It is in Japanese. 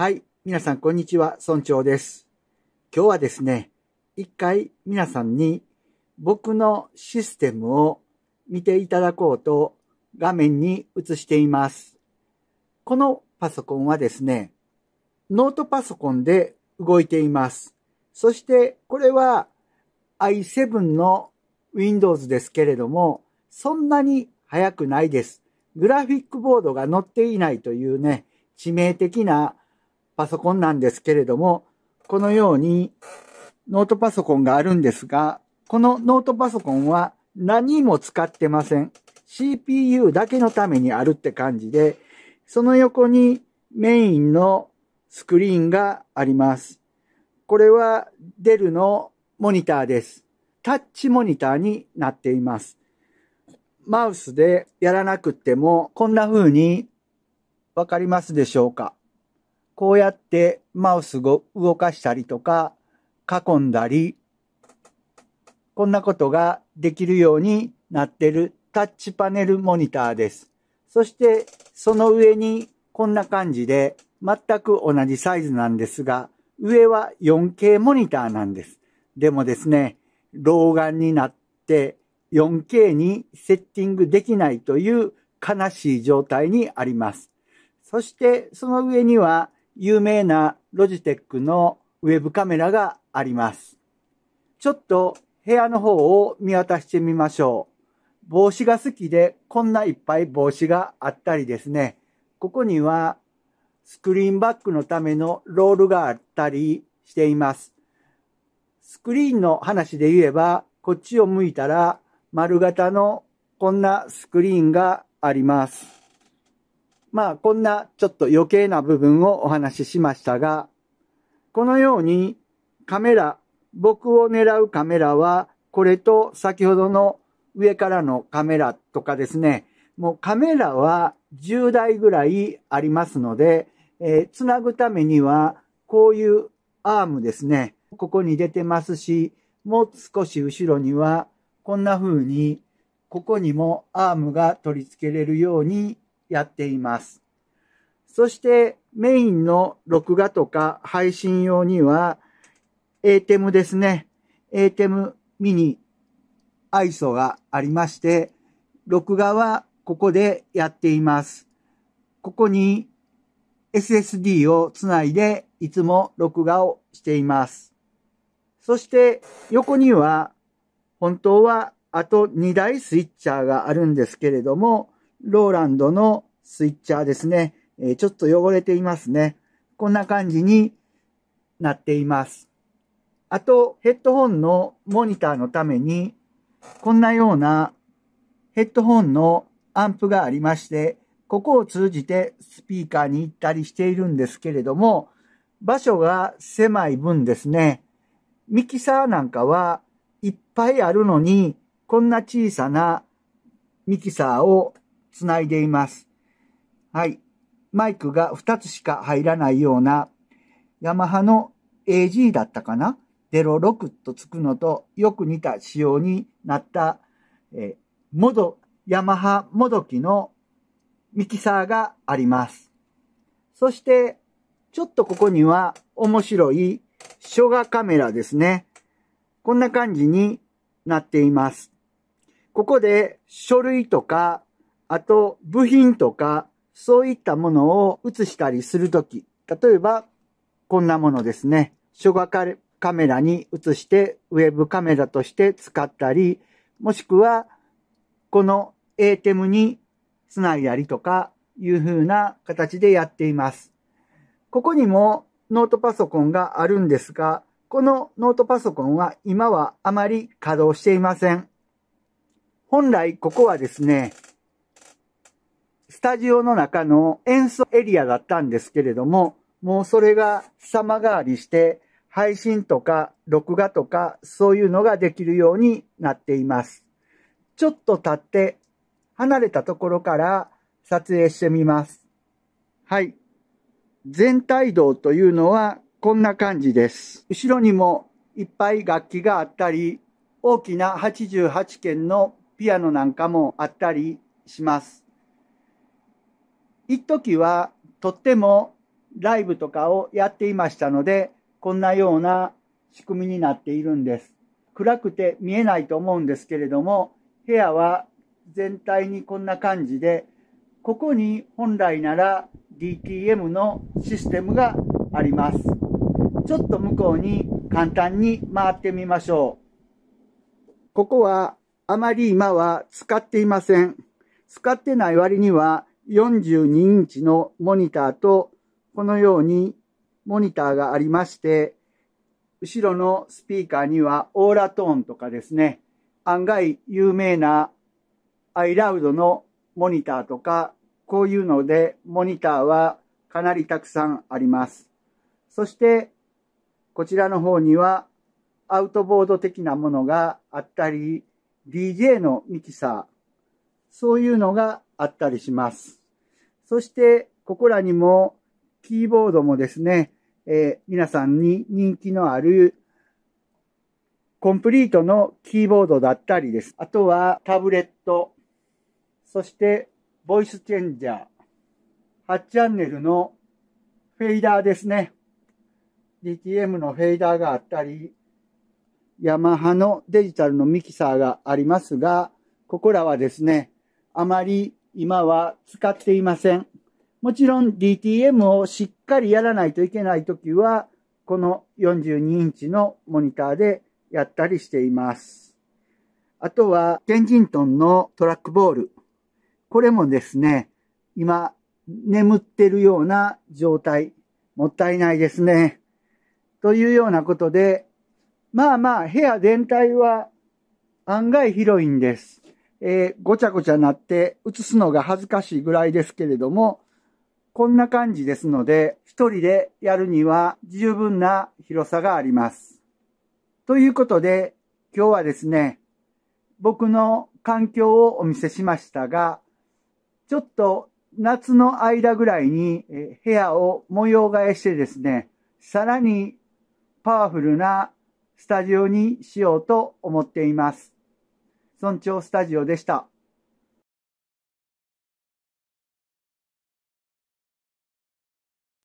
はい。皆さん、こんにちは。村長です。今日はですね、一回皆さんに僕のシステムを見ていただこうと画面に映しています。このパソコンはですね、ノートパソコンで動いています。そしてこれは i7 の Windows ですけれども、そんなに速くないです。グラフィックボードが載っていないというね、致命的なパソコンなんですけれども、このようにノートパソコンがあるんですが、このノートパソコンは何も使ってません。CPU だけのためにあるって感じで、その横にメインのスクリーンがあります。これはデルのモニターです。タッチモニターになっています。マウスでやらなくてもこんな風にわかりますでしょうかこうやってマウスを動かしたりとか、囲んだり、こんなことができるようになってるタッチパネルモニターです。そしてその上にこんな感じで全く同じサイズなんですが、上は 4K モニターなんです。でもですね、老眼になって 4K にセッティングできないという悲しい状態にあります。そしてその上には有名なロジテックのウェブカメラがあります。ちょっと部屋の方を見渡してみましょう。帽子が好きでこんないっぱい帽子があったりですね。ここにはスクリーンバックのためのロールがあったりしています。スクリーンの話で言えばこっちを向いたら丸型のこんなスクリーンがあります。まあ、こんなちょっと余計な部分をお話ししましたが、このようにカメラ、僕を狙うカメラは、これと先ほどの上からのカメラとかですね、もうカメラは10台ぐらいありますので、えー、つなぐためには、こういうアームですね、ここに出てますし、もう少し後ろには、こんな風に、ここにもアームが取り付けれるようにやっています。そしてメインの録画とか配信用には ATEM ですね。ATEM ミニ ISO がありまして、録画はここでやっています。ここに SSD をつないでいつも録画をしています。そして横には本当はあと2台スイッチャーがあるんですけれども、ローランドのスイッチャーですね。えちょっと汚れていますね。こんな感じになっています。あと、ヘッドホンのモニターのために、こんなようなヘッドホンのアンプがありまして、ここを通じてスピーカーに行ったりしているんですけれども、場所が狭い分ですね、ミキサーなんかはいっぱいあるのに、こんな小さなミキサーをつないでいます。はい。マイクが2つしか入らないような、ヤマハの AG だったかな ?06 とつくのとよく似た仕様になった、えモド、ヤマハもどきのミキサーがあります。そして、ちょっとここには面白いョガカメラですね。こんな感じになっています。ここで書類とかあと、部品とか、そういったものを映したりするとき、例えば、こんなものですね。書画カメラに映して、ウェブカメラとして使ったり、もしくは、この ATEM につないだりとか、いう風な形でやっています。ここにもノートパソコンがあるんですが、このノートパソコンは今はあまり稼働していません。本来ここはですね、スタジオの中の演奏エリアだったんですけれども、もうそれが様変わりして、配信とか録画とかそういうのができるようになっています。ちょっと経って離れたところから撮影してみます。はい。全体像というのはこんな感じです。後ろにもいっぱい楽器があったり、大きな88件のピアノなんかもあったりします。一時はとってもライブとかをやっていましたので、こんなような仕組みになっているんです。暗くて見えないと思うんですけれども、部屋は全体にこんな感じで、ここに本来なら DTM のシステムがあります。ちょっと向こうに簡単に回ってみましょう。ここはあまり今は使っていません。使ってない割には42インチのモニターと、このようにモニターがありまして、後ろのスピーカーにはオーラトーンとかですね、案外有名なアイラウドのモニターとか、こういうのでモニターはかなりたくさんあります。そして、こちらの方にはアウトボード的なものがあったり、DJ のミキサー、そういうのがあったりします。そして、ここらにも、キーボードもですね、えー、皆さんに人気のある、コンプリートのキーボードだったりです。あとは、タブレット、そして、ボイスチェンジャー、8チャンネルのフェイダーですね。DTM のフェイダーがあったり、ヤマハのデジタルのミキサーがありますが、ここらはですね、あまり今は使っていません。もちろん DTM をしっかりやらないといけないときは、この42インチのモニターでやったりしています。あとは、ケンジントンのトラックボール。これもですね、今、眠ってるような状態。もったいないですね。というようなことで、まあまあ、部屋全体は案外広いんです。えー、ごちゃごちゃなって写すのが恥ずかしいぐらいですけれども、こんな感じですので、一人でやるには十分な広さがあります。ということで、今日はですね、僕の環境をお見せしましたが、ちょっと夏の間ぐらいに部屋を模様替えしてですね、さらにパワフルなスタジオにしようと思っています。村長スタジオでした。